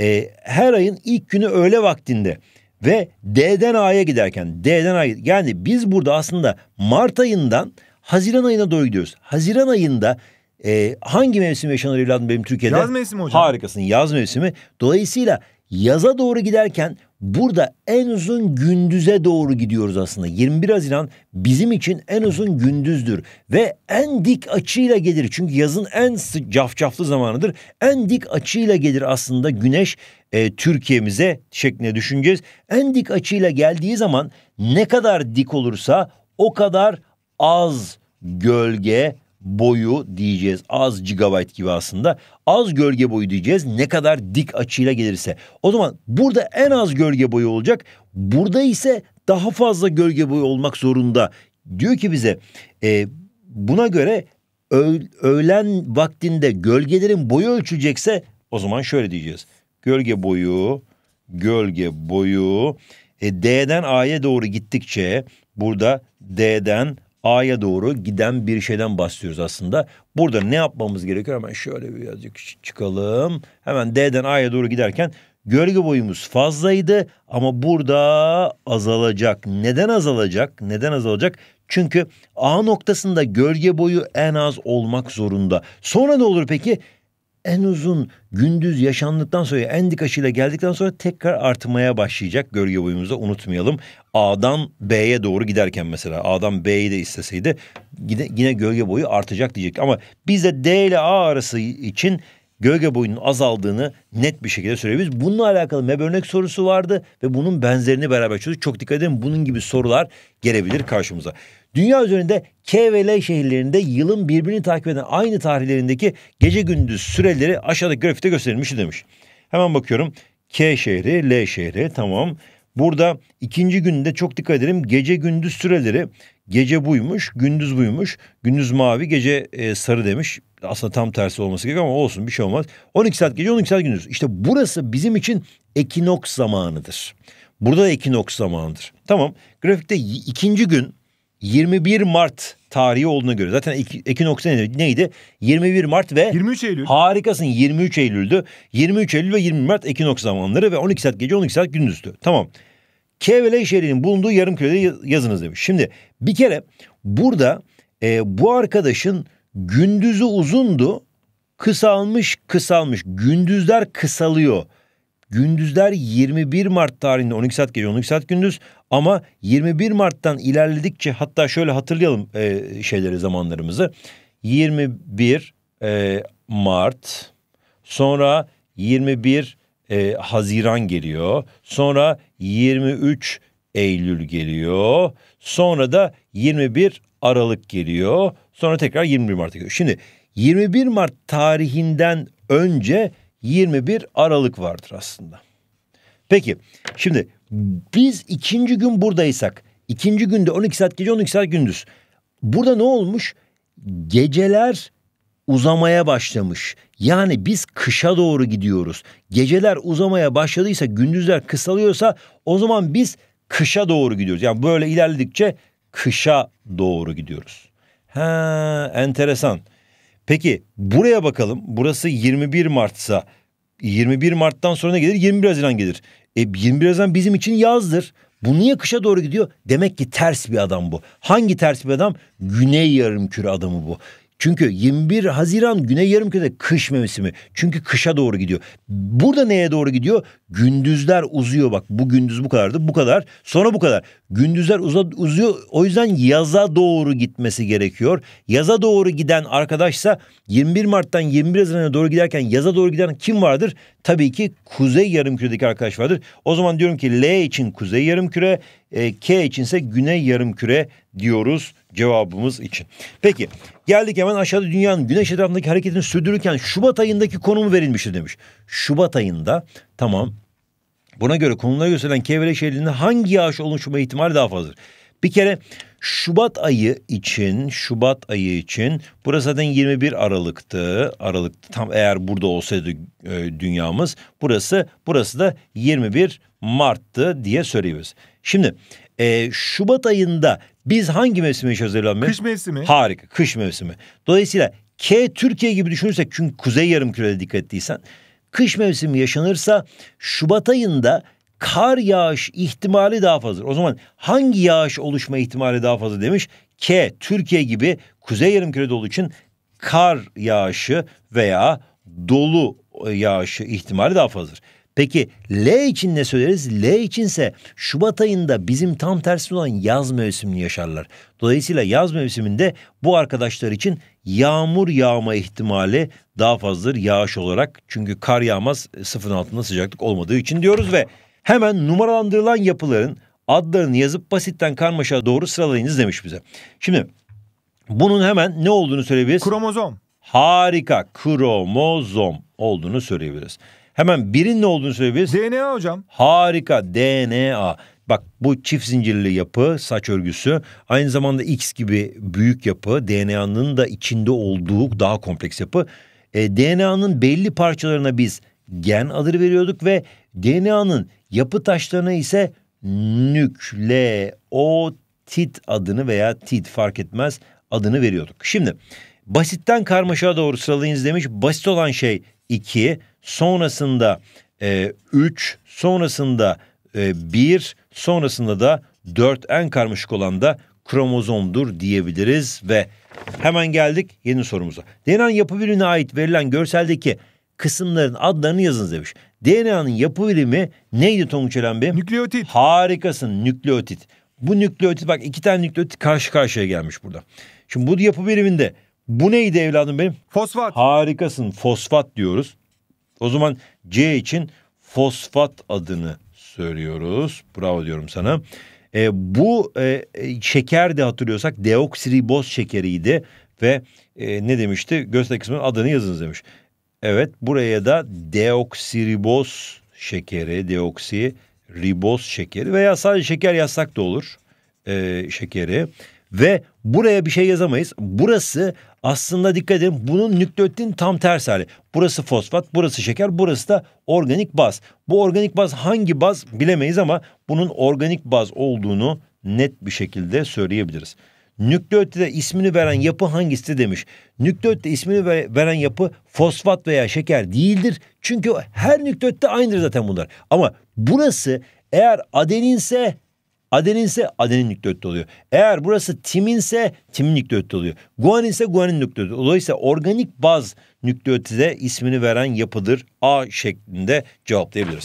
e, her ayın ilk günü öğle vaktinde ve D'den A'ya giderken D'den A'ya yani biz burada aslında Mart ayından Haziran ayına doğru gidiyoruz. Haziran ayında e, hangi mevsim yaşanır evladım benim Türkiye'de? Yaz mevsimi hocam. Harikasın yaz mevsimi. Dolayısıyla Yaza doğru giderken burada en uzun gündüze doğru gidiyoruz aslında. 21 Haziran bizim için en uzun gündüzdür ve en dik açıyla gelir. Çünkü yazın en cafcaflı zamanıdır. En dik açıyla gelir aslında güneş e, Türkiye'mize şeklinde düşüneceğiz. En dik açıyla geldiği zaman ne kadar dik olursa o kadar az gölge boyu diyeceğiz. Az gigabyte gibi aslında. Az gölge boyu diyeceğiz. Ne kadar dik açıyla gelirse. O zaman burada en az gölge boyu olacak. Burada ise daha fazla gölge boyu olmak zorunda. Diyor ki bize e, buna göre öğlen vaktinde gölgelerin boyu ölçülecekse o zaman şöyle diyeceğiz. Gölge boyu, gölge boyu e, D'den A'ya doğru gittikçe burada D'den A'ya doğru giden bir şeyden bahsediyoruz aslında. Burada ne yapmamız gerekiyor? Hemen şöyle birazcık çıkalım. Hemen D'den A'ya doğru giderken gölge boyumuz fazlaydı ama burada azalacak. Neden azalacak? Neden azalacak? Çünkü A noktasında gölge boyu en az olmak zorunda. Sonra ne olur peki? en uzun gündüz yaşandıktan sonra en dik açıyla geldikten sonra tekrar artmaya başlayacak gölge boyumuzda unutmayalım. A'dan B'ye doğru giderken mesela A'dan B'yi de isteseydi yine, yine gölge boyu artacak diyecek. Ama biz de D ile A arası için gölge boyunun azaldığını net bir şekilde söyleyebiliriz. Bununla alakalı MEB örnek sorusu vardı ve bunun benzerini beraber çözdük. Çok dikkat edin bunun gibi sorular gelebilir karşımıza. Dünya üzerinde K ve L şehirlerinde yılın birbirini takip eden aynı tarihlerindeki gece gündüz süreleri aşağıdaki grafikte gösterilmiş demiş. Hemen bakıyorum. K şehri, L şehri tamam. Burada ikinci günde çok dikkat edelim gece gündüz süreleri gece buymuş gündüz buymuş gündüz mavi gece e, sarı demiş aslında tam tersi olması gerekiyor ama olsun bir şey olmaz 12 saat gece 12 saat gündüz İşte burası bizim için ekinoks zamanıdır burada da ekinoks zamanıdır tamam grafikte ikinci gün 21 Mart tarihi olduğuna göre. Zaten Ekinoks neydi? 21 Mart ve 23 Eylül. Harikasın 23 Eylül'dü. 23 Eylül ve 20 Mart Ekinoks zamanları ve 12 saat gece 12 saat gündüzdü. Tamam. Kevele şehrinin bulunduğu yarım kürede yazınız demiş. Şimdi bir kere burada e, bu arkadaşın gündüzü uzundu. Kısalmış kısalmış. Gündüzler kısalıyor. Gündüzler 21 Mart tarihinde 12 saat gece 12 saat gündüz ama 21 Mart'tan ilerledikçe hatta şöyle hatırlayalım e, şeyleri zamanlarımızı. 21 e, Mart sonra 21 e, Haziran geliyor. Sonra 23 Eylül geliyor. Sonra da 21 Aralık geliyor. Sonra tekrar 21 Mart geliyor. Şimdi 21 Mart tarihinden önce 21 Aralık vardır aslında. Peki şimdi biz ikinci gün buradaysak ikinci günde 12 saat gece 12 saat gündüz. Burada ne olmuş? Geceler uzamaya başlamış. Yani biz kışa doğru gidiyoruz. Geceler uzamaya başladıysa gündüzler kısalıyorsa o zaman biz kışa doğru gidiyoruz. Yani böyle ilerledikçe kışa doğru gidiyoruz. Ha enteresan. Peki buraya bakalım. Burası 21 Mart'sa 21 Mart'tan sonra ne gelir? 21 Haziran gelir. E 21 Haziran bizim için yazdır. Bu niye kışa doğru gidiyor? Demek ki ters bir adam bu. Hangi ters bir adam? Güney yarım küre adamı bu. Çünkü 21 Haziran Güney Yarım Yarımküre'de kış mevsimi. Çünkü kışa doğru gidiyor. Burada neye doğru gidiyor? Gündüzler uzuyor bak. Bu gündüz bu kadardı, bu kadar. Sonra bu kadar. Gündüzler uzad, uzuyor. O yüzden yaza doğru gitmesi gerekiyor. Yaza doğru giden arkadaşsa 21 Mart'tan 21 Haziran'a doğru giderken yaza doğru giden kim vardır? Tabii ki Kuzey Yarım Küre'deki arkadaş vardır. O zaman diyorum ki L için Kuzey Yarım Küre e, K içinse güney yarım küre diyoruz cevabımız için. Peki geldik hemen aşağıda dünyanın güneş etrafındaki hareketini sürdürürken Şubat ayındaki konumu verilmiştir demiş. Şubat ayında tamam buna göre konumlara gösterilen Kevre şeridinde hangi yağış oluşma ihtimali daha fazladır? Bir kere Şubat ayı için, Şubat ayı için burası zaten 21 Aralık'tı. Aralık tam eğer burada olsaydı e, dünyamız. Burası burası da 21 Mart'tı diye söylüyoruz. Şimdi e, Şubat ayında biz hangi mevsime hazırlanmıyor? Kış mevsimi. Harika kış mevsimi. Dolayısıyla K Türkiye gibi düşünürsek çünkü kuzey yarım kürede dikkat ettiysen kış mevsimi yaşanırsa Şubat ayında kar yağış ihtimali daha fazla. O zaman hangi yağış oluşma ihtimali daha fazla demiş? K Türkiye gibi kuzey yarım kürede olduğu için kar yağışı veya dolu e, yağışı ihtimali daha fazladır. Peki L için ne söyleriz? L içinse Şubat ayında bizim tam tersi olan yaz mevsimini yaşarlar. Dolayısıyla yaz mevsiminde bu arkadaşlar için yağmur yağma ihtimali daha fazladır yağış olarak. Çünkü kar yağmaz sıfırın altında sıcaklık olmadığı için diyoruz ve hemen numaralandırılan yapıların adlarını yazıp basitten karmaşa doğru sıralayınız demiş bize. Şimdi bunun hemen ne olduğunu söyleyebiliriz? Kromozom. Harika kromozom olduğunu söyleyebiliriz. Hemen birinin ne olduğunu söyleyebiliriz. DNA hocam. Harika DNA. Bak bu çift zincirli yapı saç örgüsü aynı zamanda X gibi büyük yapı DNA'nın da içinde olduğu daha kompleks yapı. E, DNA'nın belli parçalarına biz gen adı veriyorduk ve DNA'nın yapı taşlarına ise nükleotit adını veya tit fark etmez adını veriyorduk. Şimdi basitten karmaşa doğru sıralayınız demiş. Basit olan şey 2, sonrasında 3, e, sonrasında 1, e, sonrasında da 4 en karmaşık olan da kromozomdur diyebiliriz ve hemen geldik yeni sorumuza. DNA yapı bilimine ait verilen görseldeki kısımların adlarını yazınız demiş. DNA'nın yapı birimi neydi Tonguç Bey? Nükleotit. Harikasın nükleotit. Bu nükleotit bak iki tane nükleotit karşı karşıya gelmiş burada. Şimdi bu yapı biriminde bu neydi evladım benim? Fosfat. Harikasın fosfat diyoruz. O zaman C için fosfat adını söylüyoruz. Bravo diyorum sana. E, bu e, e, şeker de hatırlıyorsak deoksiriboz şekeriydi ve e, ne demişti? Göster kısmının adını yazınız demiş. Evet buraya da deoksiriboz şekeri, deoksiriboz şekeri veya sadece şeker yazsak da olur e, şekeri. Ve buraya bir şey yazamayız. Burası aslında dikkat edin bunun nükleotin tam tersi hali. Burası fosfat, burası şeker, burası da organik baz. Bu organik baz hangi baz bilemeyiz ama bunun organik baz olduğunu net bir şekilde söyleyebiliriz. Nükleotide ismini veren yapı hangisi demiş. Nükleotide ismini veren yapı fosfat veya şeker değildir. Çünkü her nükleotide aynıdır zaten bunlar. Ama burası eğer adeninse Adenin ise adenin nükleotit oluyor. Eğer burası timin ise timin nükleotit oluyor. Guanin ise guanin nükleotit. Dolayısıyla organik baz nükleotide ismini veren yapıdır. A şeklinde cevaplayabiliriz.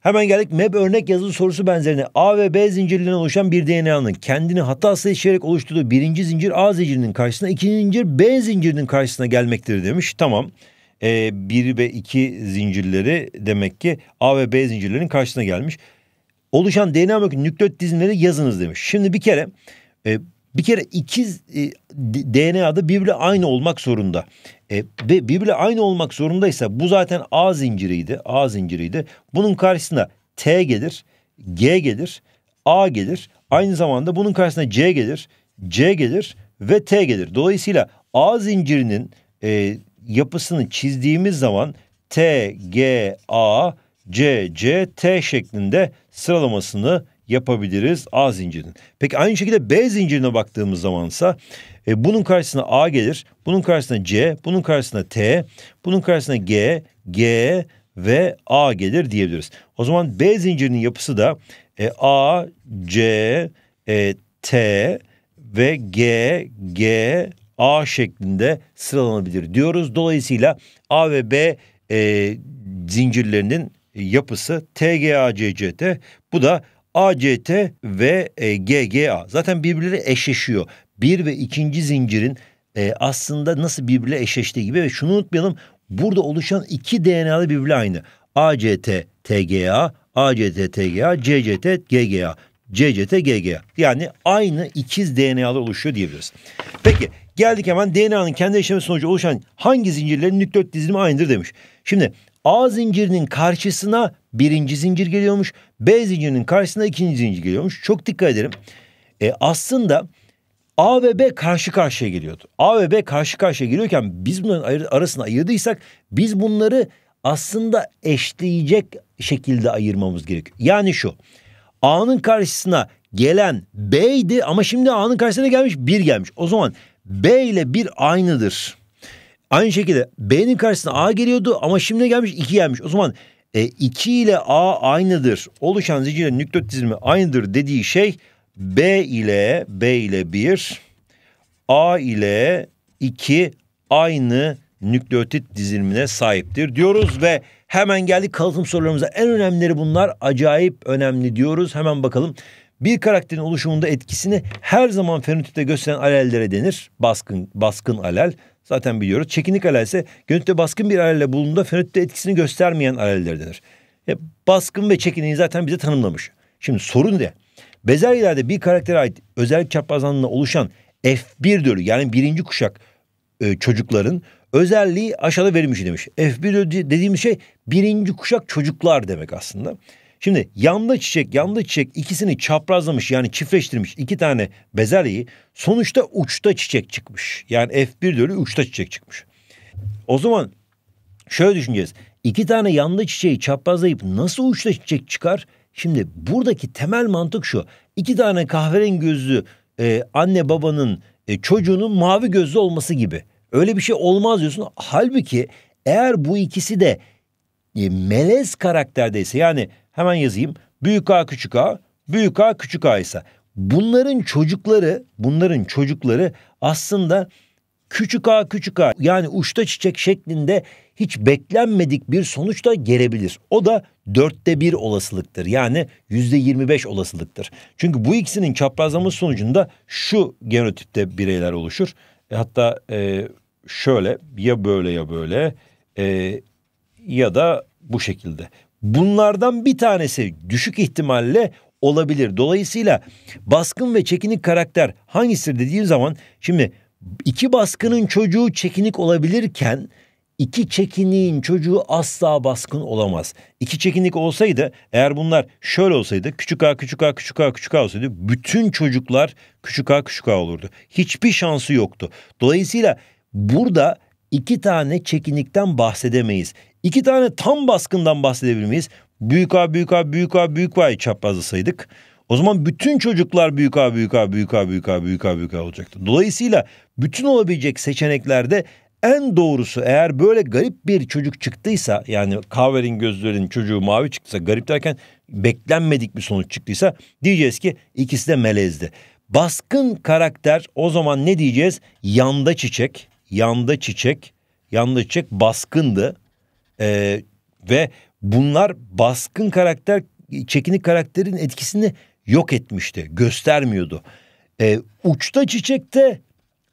Hemen geldik MEB örnek yazılı sorusu benzerine A ve B zincirlerinden oluşan bir DNA'nın kendini hatasız seçerek oluşturduğu birinci zincir A zincirinin karşısına, ikinci zincir B zincirinin karşısına gelmektir demiş. Tamam. Ee, 1 ve iki zincirleri demek ki A ve B zincirlerinin karşısına gelmiş oluşan DNA molekülü nükleot dizimleri yazınız demiş. Şimdi bir kere e, bir kere ikiz e, DNA'da birbiri aynı olmak zorunda. E, ve birbiri aynı olmak zorundaysa bu zaten A zinciriydi. A zinciriydi. Bunun karşısına T gelir, G gelir, A gelir. Aynı zamanda bunun karşısına C gelir, C gelir ve T gelir. Dolayısıyla A zincirinin e, yapısını çizdiğimiz zaman T, G, A, C, C, T şeklinde sıralamasını yapabiliriz A zincirinin. Peki aynı şekilde B zincirine baktığımız zamansa e, bunun karşısına A gelir, bunun karşısına C, bunun karşısına T, bunun karşısına G, G ve A gelir diyebiliriz. O zaman B zincirinin yapısı da e, A, C, e, T ve G, G, A şeklinde sıralanabilir diyoruz. Dolayısıyla A ve B e, zincirlerinin yapısı TGACC'de bu da ACT ve e, GGA zaten birbirleri eşleşiyor. Bir ve ikinci zincirin e, aslında nasıl birbirle eşleştiği gibi ve şunu unutmayalım burada oluşan iki DNA'lı birbirle aynı. ACT TGA, ACT TGA, CCT GGA, CCT GGA. Yani aynı ikiz DNA'lı oluşuyor diyebiliriz. Peki geldik hemen DNA'nın kendi eşleme sonucu oluşan hangi zincirlerin nükleot dizilimi aynıdır demiş. Şimdi A zincirinin karşısına birinci zincir geliyormuş. B zincirinin karşısına ikinci zincir geliyormuş. Çok dikkat ederim. E, aslında A ve B karşı karşıya geliyordu. A ve B karşı karşıya geliyorken biz bunların arasına ayırdıysak biz bunları aslında eşleyecek şekilde ayırmamız gerekiyor. Yani şu A'nın karşısına gelen B'ydi ama şimdi A'nın karşısına gelmiş 1 gelmiş. O zaman B ile 1 aynıdır. Aynı şekilde B'nin karşısına A geliyordu ama şimdi gelmiş 2 gelmiş. O zaman e, 2 ile A aynıdır. Oluşan zincirle nükleot dizilimi aynıdır dediği şey B ile B ile 1, A ile 2 aynı nükleotit dizilimine sahiptir diyoruz ve hemen geldik kalıtım sorularımıza. En önemlileri bunlar acayip önemli diyoruz. Hemen bakalım. Bir karakterin oluşumunda etkisini her zaman fenotipte gösteren alellere denir. Baskın, baskın alel. Zaten biliyoruz. Çekinik alel ise gönütte baskın bir alelle bulunduğunda fenotipte etkisini göstermeyen aleller denir. Ya, e, baskın ve çekiniği zaten bize tanımlamış. Şimdi sorun ne? Bezelyelerde bir karaktere ait özellik çarpazanlığına oluşan F1 dölü yani birinci kuşak e, çocukların özelliği aşağıda verilmiş demiş. F1 dediğimiz şey birinci kuşak çocuklar demek aslında. Şimdi yanda çiçek yanda çiçek ikisini çaprazlamış yani çiftleştirmiş iki tane bezelyeyi sonuçta uçta çiçek çıkmış. Yani F1 bölü uçta çiçek çıkmış. O zaman şöyle düşüneceğiz. İki tane yanda çiçeği çaprazlayıp nasıl uçta çiçek çıkar? Şimdi buradaki temel mantık şu. İki tane kahverengi gözlü e, anne babanın e, çocuğunun mavi gözlü olması gibi. Öyle bir şey olmaz diyorsun. Halbuki eğer bu ikisi de e, melez karakterdeyse yani Hemen yazayım. Büyük A küçük A, büyük A küçük A ise bunların çocukları, bunların çocukları aslında küçük A küçük A yani uçta çiçek şeklinde hiç beklenmedik bir sonuç da gelebilir. O da dörtte bir olasılıktır. Yani yüzde yirmi beş olasılıktır. Çünkü bu ikisinin çaprazlaması sonucunda şu genotipte bireyler oluşur. E, hatta e, şöyle ya böyle ya böyle e, ya da bu şekilde. Bunlardan bir tanesi düşük ihtimalle olabilir. Dolayısıyla baskın ve çekinik karakter hangisidir dediğim zaman şimdi iki baskının çocuğu çekinik olabilirken iki çekiniğin çocuğu asla baskın olamaz. İki çekinik olsaydı eğer bunlar şöyle olsaydı küçük a küçük a küçük a küçük a olsaydı bütün çocuklar küçük a küçük a olurdu. Hiçbir şansı yoktu. Dolayısıyla burada iki tane çekinikten bahsedemeyiz. İki tane tam baskından bahsedebilir Büyük A, büyük A, büyük A, büyük A'yı çaprazlasaydık. O zaman bütün çocuklar büyük A, büyük A, büyük A, büyük A, büyük A, büyük A olacaktı. Dolayısıyla bütün olabilecek seçeneklerde en doğrusu eğer böyle garip bir çocuk çıktıysa yani kahverin gözlerin çocuğu mavi çıktıysa garip derken beklenmedik bir sonuç çıktıysa diyeceğiz ki ikisi de melezdi. Baskın karakter o zaman ne diyeceğiz? Yanda çiçek yanda çiçek, yanda çiçek baskındı. Ee, ve bunlar baskın karakter, çekinik karakterin etkisini yok etmişti, göstermiyordu. Ee, uçta çiçek de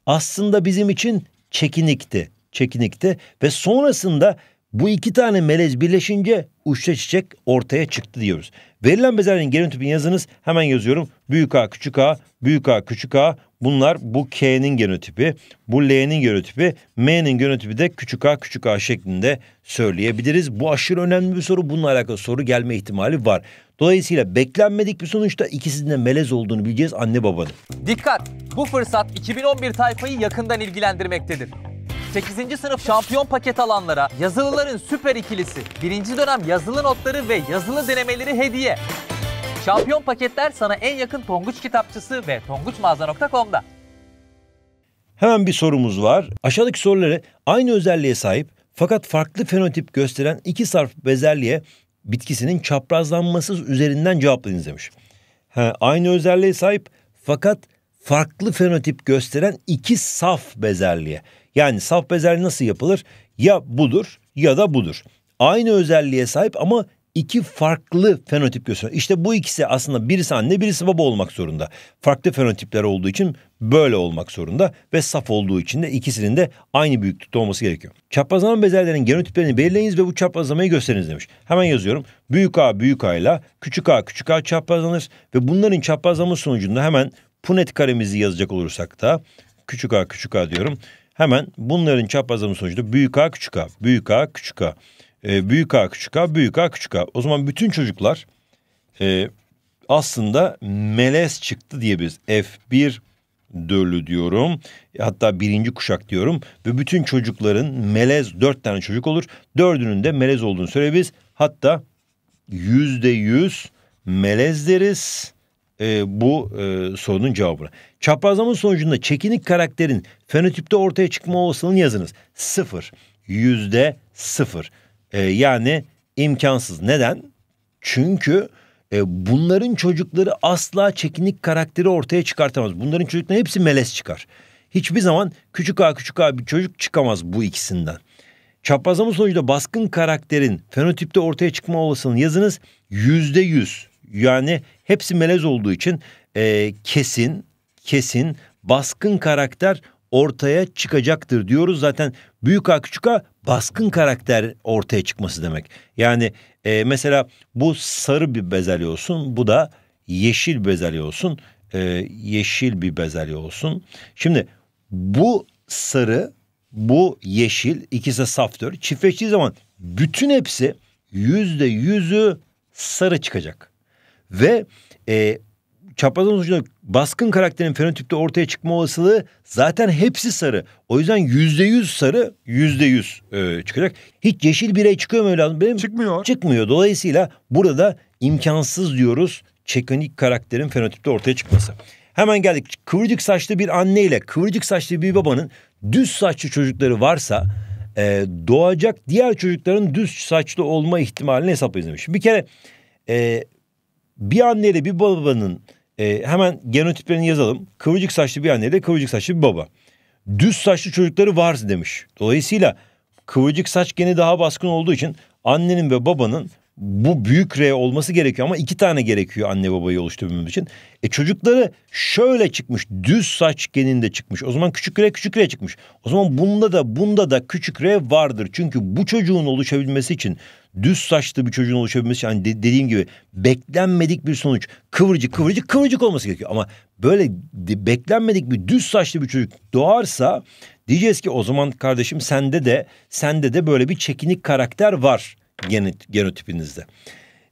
aslında bizim için çekinikti, çekinikti. Ve sonrasında bu iki tane melez birleşince uçta çiçek ortaya çıktı diyoruz. Verilen bezelyenin geri tipini yazınız. Hemen yazıyorum. Büyük A, küçük A, büyük A, küçük A. Bunlar bu K'nin genotipi, bu L'nin genotipi, M'nin genotipi de küçük A, küçük A şeklinde söyleyebiliriz. Bu aşırı önemli bir soru. Bununla alakalı soru gelme ihtimali var. Dolayısıyla beklenmedik bir sonuçta ikisinin de melez olduğunu bileceğiz anne babanın. Dikkat! Bu fırsat 2011 tayfayı yakından ilgilendirmektedir. 8. sınıf şampiyon paket alanlara yazılıların süper ikilisi, birinci dönem yazılı notları ve yazılı denemeleri hediye. Şampiyon paketler sana en yakın Tonguç kitapçısı ve tonguçmağaza.com'da. Hemen bir sorumuz var. Aşağıdaki soruları aynı özelliğe sahip fakat farklı fenotip gösteren iki sarf bezelye bitkisinin çaprazlanması üzerinden cevaplayınız demiş. Ha, aynı özelliğe sahip fakat farklı fenotip gösteren iki saf bezelye. Yani saf bezelye nasıl yapılır? Ya budur ya da budur. Aynı özelliğe sahip ama iki farklı fenotip gösteriyor. İşte bu ikisi aslında birisi anne birisi baba olmak zorunda. Farklı fenotipler olduğu için böyle olmak zorunda ve saf olduğu için de ikisinin de aynı büyüklükte olması gerekiyor. Çaprazlama bezelerinin genotiplerini belirleyiniz ve bu çaprazlamayı gösteriniz demiş. Hemen yazıyorum. Büyük A büyük A ile küçük A küçük A çaprazlanır ve bunların çaprazlama sonucunda hemen punet karemizi yazacak olursak da küçük A küçük A diyorum. Hemen bunların çaprazlamı sonucunda büyük A küçük A, büyük A küçük A, e, büyük A küçük A, büyük A küçük A. O zaman bütün çocuklar e, aslında melez çıktı diyebiliriz. F1 döllü diyorum. Hatta birinci kuşak diyorum. Ve bütün çocukların melez dört tane çocuk olur. Dördünün de melez olduğunu söyleyebiliriz. Hatta yüzde yüz melez deriz e, bu e, sorunun cevabını. Çaprazlamanın sonucunda çekinik karakterin fenotipte ortaya çıkma olasılığını yazınız. Sıfır. Yüzde sıfır. E, yani imkansız. Neden? Çünkü e, bunların çocukları asla çekinik karakteri ortaya çıkartamaz. Bunların çocukları hepsi melez çıkar. Hiçbir zaman küçük A küçük A bir çocuk çıkamaz bu ikisinden. Çaprazlama sonucunda baskın karakterin fenotipte ortaya çıkma olasılığını yazınız. Yüzde yüz. Yani hepsi melez olduğu için e, kesin, kesin, baskın karakter ortaya çıkacaktır diyoruz. Zaten büyük A küçük A baskın karakter ortaya çıkması demek. Yani e, mesela bu sarı bir bezelye olsun, bu da yeşil bezelye olsun, e, yeşil bir bezelye olsun. Şimdi bu sarı, bu yeşil ikisi saftör. Çiftleştiği zaman bütün hepsi yüzde yüzü sarı çıkacak. Ve e, çaprazdan sonucunda baskın karakterin fenotipte ortaya çıkma olasılığı zaten hepsi sarı. O yüzden yüzde yüz sarı yüzde yüz e, çıkacak. Hiç yeşil birey çıkıyor mu evladım? Benim çıkmıyor. Çıkmıyor. Dolayısıyla burada imkansız diyoruz çekonik karakterin fenotipte ortaya çıkması. Hemen geldik. Kıvırcık saçlı bir anne ile kıvırcık saçlı bir babanın düz saçlı çocukları varsa e, doğacak diğer çocukların düz saçlı olma ihtimalini hesaplayız demiş. Bir kere e, bir anneyle bir babanın e, hemen genotiplerini yazalım. Kıvırcık saçlı bir anneyle kıvırcık saçlı bir baba. Düz saçlı çocukları var demiş. Dolayısıyla kıvırcık saç geni daha baskın olduğu için annenin ve babanın bu büyük R olması gerekiyor ama iki tane gerekiyor anne babayı oluşturmamız için. E çocukları şöyle çıkmış düz saç geninde çıkmış. O zaman küçük R küçük R çıkmış. O zaman bunda da bunda da küçük R vardır. Çünkü bu çocuğun oluşabilmesi için düz saçlı bir çocuğun oluşabilmesi için hani de, dediğim gibi beklenmedik bir sonuç. Kıvırcık kıvırcık kıvırcık olması gerekiyor. Ama böyle beklenmedik bir düz saçlı bir çocuk doğarsa diyeceğiz ki o zaman kardeşim sende de sende de böyle bir çekinik karakter var genotipinizde.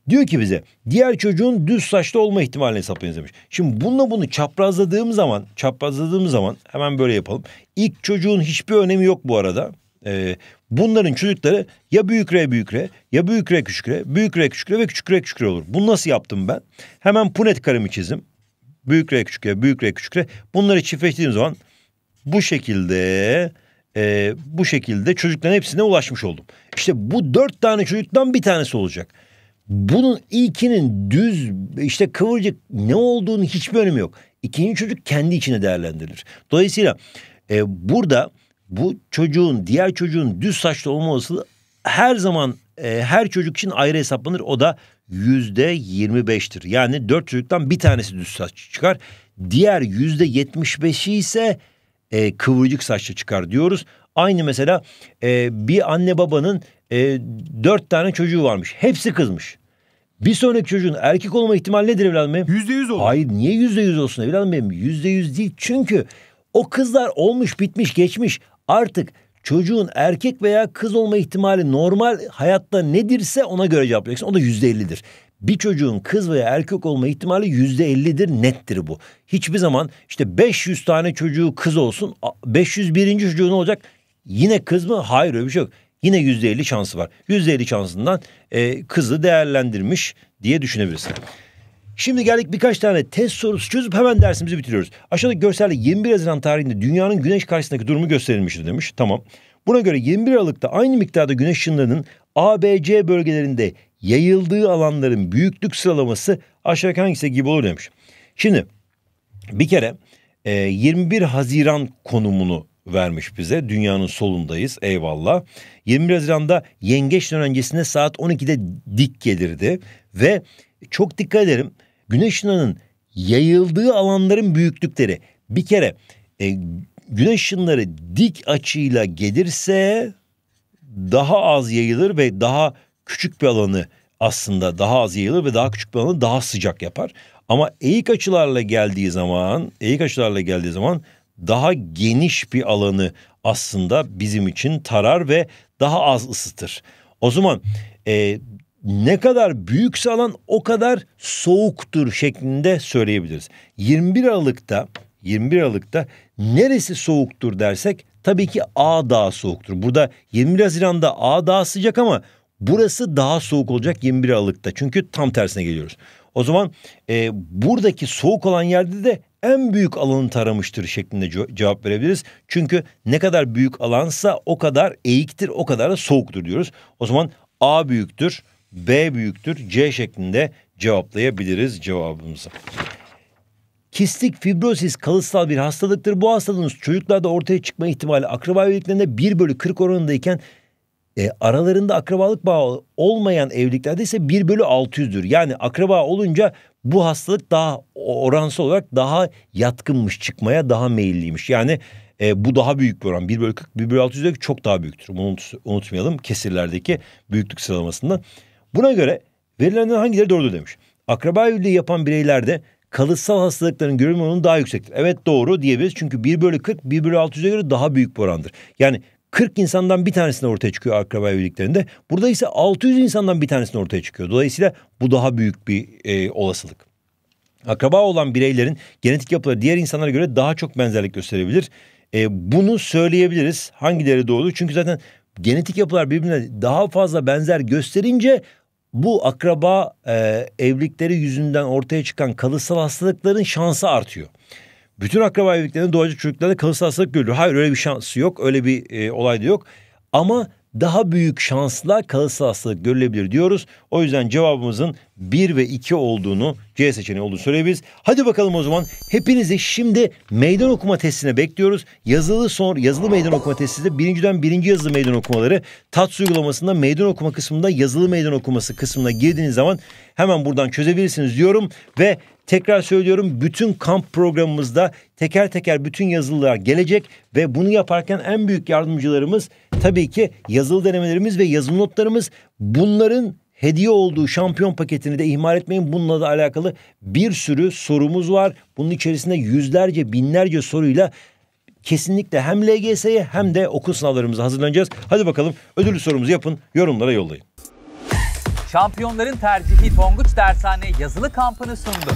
Diyor ki bize diğer çocuğun düz saçlı olma ihtimalini hesaplayınız demiş. Şimdi bununla bunu çaprazladığım zaman çaprazladığım zaman hemen böyle yapalım. İlk çocuğun hiçbir önemi yok bu arada. Ee, bunların çocukları ya büyük R büyük R ya büyük R küçük R büyük R küçük R ve küçük R küçük R olur. Bunu nasıl yaptım ben? Hemen punet karemi çizdim. Büyük R küçük R büyük R küçük R. Bunları çiftleştirdiğim zaman bu şekilde e, bu şekilde çocukların hepsine ulaşmış oldum. İşte bu dört tane çocuktan bir tanesi olacak. Bunun ilkinin düz işte kıvırcık ne olduğunu hiçbir önemi yok. İkinci çocuk kendi içine değerlendirilir. Dolayısıyla e, burada bu çocuğun diğer çocuğun düz saçlı olma olasılığı her zaman e, her çocuk için ayrı hesaplanır. O da yüzde yirmi beştir. Yani dört çocuktan bir tanesi düz saç çıkar. Diğer yüzde yetmiş beşi ise e, kıvırcık saçlı çıkar diyoruz. Aynı mesela e, bir anne babanın e, dört tane çocuğu varmış. Hepsi kızmış. Bir sonraki çocuğun erkek olma ihtimali nedir evladım benim? Yüzde yüz olur. Hayır niye yüzde yüz olsun evladım benim? Yüzde yüz değil çünkü o kızlar olmuş bitmiş geçmiş artık çocuğun erkek veya kız olma ihtimali normal hayatta nedirse ona göre cevap O da yüzde ellidir bir çocuğun kız veya erkek olma ihtimali yüzde ellidir nettir bu. Hiçbir zaman işte 500 tane çocuğu kız olsun 501. çocuğu ne olacak? Yine kız mı? Hayır öyle bir şey yok. Yine yüzde elli şansı var. Yüzde elli şansından e, kızı değerlendirmiş diye düşünebilirsin. Şimdi geldik birkaç tane test sorusu çözüp hemen dersimizi bitiriyoruz. Aşağıdaki görselde 21 Haziran tarihinde dünyanın güneş karşısındaki durumu gösterilmiştir demiş. Tamam. Buna göre 21 Aralık'ta aynı miktarda güneş ışınlarının ABC bölgelerinde yayıldığı alanların büyüklük sıralaması aşağı hangisi gibi olur demiş. Şimdi bir kere e, 21 Haziran konumunu vermiş bize. Dünyanın solundayız eyvallah. 21 Haziran'da yengeç dönencesine saat 12'de dik gelirdi. Ve çok dikkat ederim. güneş ışınlarının yayıldığı alanların büyüklükleri. Bir kere e, güneş ışınları dik açıyla gelirse daha az yayılır ve daha küçük bir alanı aslında daha az yayılır ve daha küçük bir alanı daha sıcak yapar. Ama eğik açılarla geldiği zaman, eğik açılarla geldiği zaman daha geniş bir alanı aslında bizim için tarar ve daha az ısıtır. O zaman e, ne kadar büyükse alan o kadar soğuktur şeklinde söyleyebiliriz. 21 Aralık'ta 21 Aralık'ta neresi soğuktur dersek tabii ki A daha soğuktur. Burada 21 Haziran'da A daha sıcak ama Burası daha soğuk olacak 21 Aralık'ta. Çünkü tam tersine geliyoruz. O zaman e, buradaki soğuk olan yerde de en büyük alanı taramıştır şeklinde cevap verebiliriz. Çünkü ne kadar büyük alansa o kadar eğiktir, o kadar da soğuktur diyoruz. O zaman A büyüktür, B büyüktür, C şeklinde cevaplayabiliriz cevabımızı. Kistik fibrosis kalıtsal bir hastalıktır. Bu hastalığın çocuklarda ortaya çıkma ihtimali akraba üyeliklerinde 1 bölü 40 oranındayken e, aralarında akrabalık bağı olmayan evliliklerde ise 1 bölü 600'dür. Yani akraba olunca bu hastalık daha oransal olarak daha yatkınmış çıkmaya daha meyilliymiş. Yani e, bu daha büyük bir oran. 1 bölü 40, 1 bölü 600'deki çok daha büyüktür. Bunu unut, unutmayalım kesirlerdeki büyüklük sıralamasında. Buna göre verilenlerden hangileri doğru demiş. Akraba evliliği yapan bireylerde kalıtsal hastalıkların görülme oranı daha yüksektir. Evet doğru diyebiliriz çünkü 1 bölü 40 1 bölü 600'e göre daha büyük bir orandır. Yani 40 insandan bir tanesine ortaya çıkıyor akraba evliliklerinde. Burada ise 600 insandan bir tanesine ortaya çıkıyor. Dolayısıyla bu daha büyük bir e, olasılık. Akraba olan bireylerin genetik yapıları diğer insanlara göre daha çok benzerlik gösterebilir. E, bunu söyleyebiliriz hangileri doğru. Çünkü zaten genetik yapılar birbirine daha fazla benzer gösterince bu akraba e, evlilikleri yüzünden ortaya çıkan kalıtsal hastalıkların şansı artıyor bütün akraba evliliklerinde doğacak çocuklarda kalıtsız hastalık görülür. Hayır öyle bir şansı yok. Öyle bir e, olay da yok. Ama daha büyük şansla kalıtsız hastalık görülebilir diyoruz. O yüzden cevabımızın 1 ve 2 olduğunu C seçeneği olduğunu söyleyebiliriz. Hadi bakalım o zaman hepinizi şimdi meydan okuma testine bekliyoruz. Yazılı son yazılı meydan okuma testinde birinciden birinci yazılı meydan okumaları tat uygulamasında meydan okuma kısmında yazılı meydan okuması kısmına girdiğiniz zaman hemen buradan çözebilirsiniz diyorum ve Tekrar söylüyorum bütün kamp programımızda teker teker bütün yazılılar gelecek ve bunu yaparken en büyük yardımcılarımız tabii ki yazılı denemelerimiz ve yazılı notlarımız bunların hediye olduğu şampiyon paketini de ihmal etmeyin. Bununla da alakalı bir sürü sorumuz var. Bunun içerisinde yüzlerce binlerce soruyla kesinlikle hem LGS'ye hem de okul sınavlarımıza hazırlanacağız. Hadi bakalım ödüllü sorumuzu yapın yorumlara yollayın. Şampiyonların tercihi Tonguç Dershane yazılı kampını sundu.